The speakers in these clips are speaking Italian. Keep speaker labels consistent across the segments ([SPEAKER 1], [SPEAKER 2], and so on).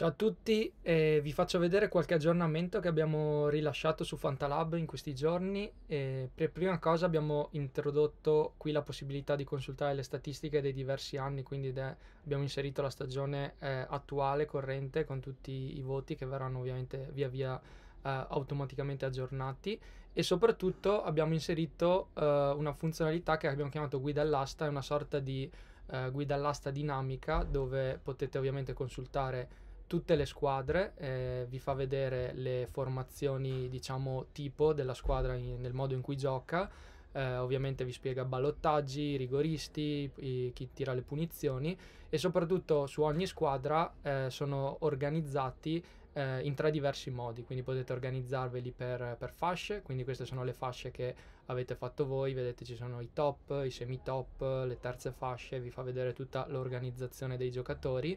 [SPEAKER 1] Ciao a tutti, eh, vi faccio vedere qualche aggiornamento che abbiamo rilasciato su Fantalab in questi giorni. Eh, per prima cosa abbiamo introdotto qui la possibilità di consultare le statistiche dei diversi anni, quindi de- abbiamo inserito la stagione eh, attuale, corrente, con tutti i voti che verranno ovviamente via via eh, automaticamente aggiornati e soprattutto abbiamo inserito eh, una funzionalità che abbiamo chiamato guida all'asta, è una sorta di eh, guida all'asta dinamica dove potete ovviamente consultare tutte le squadre, eh, vi fa vedere le formazioni diciamo tipo della squadra in, nel modo in cui gioca, eh, ovviamente vi spiega ballottaggi, rigoristi, i, chi tira le punizioni e soprattutto su ogni squadra eh, sono organizzati eh, in tre diversi modi, quindi potete organizzarveli per, per, fasce, quindi queste sono le fasce che avete fatto voi, vedete ci sono i top, i semi top, le terze fasce, vi fa vedere tutta l'organizzazione dei giocatori,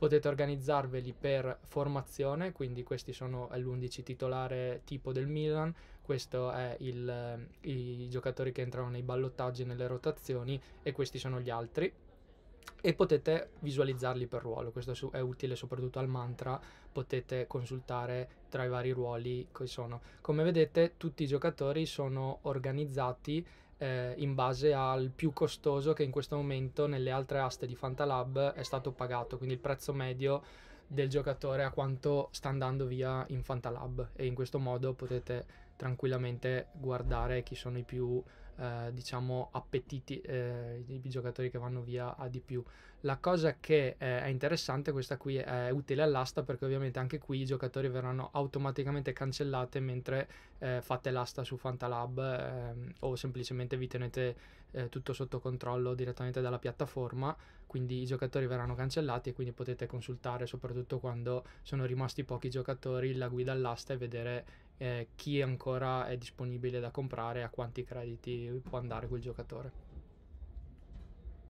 [SPEAKER 1] potete organizzarveli per formazione, quindi questi sono l'11 titolare tipo del Milan, questo è il, eh, i giocatori che entrano nei ballottaggi, nelle rotazioni e questi sono gli altri e potete visualizzarli per ruolo. Questo è utile soprattutto al mantra, potete consultare tra i vari ruoli che sono. Come vedete tutti i giocatori sono organizzati eh, in base al più costoso che in questo momento nelle altre aste di Fantalab è stato pagato, quindi il prezzo medio del giocatore a quanto sta andando via in Fantalab e in questo modo potete tranquillamente guardare chi sono i più eh, diciamo appetiti eh, i giocatori che vanno via a di più la cosa che eh, è interessante questa qui è utile all'asta perché ovviamente anche qui i giocatori verranno automaticamente cancellati mentre eh, fate l'asta su Fantalab ehm, o semplicemente vi tenete tutto sotto controllo direttamente dalla piattaforma quindi i giocatori verranno cancellati e quindi potete consultare soprattutto quando sono rimasti pochi giocatori la guida all'asta e vedere eh, chi ancora è disponibile da comprare e a quanti crediti può andare quel giocatore.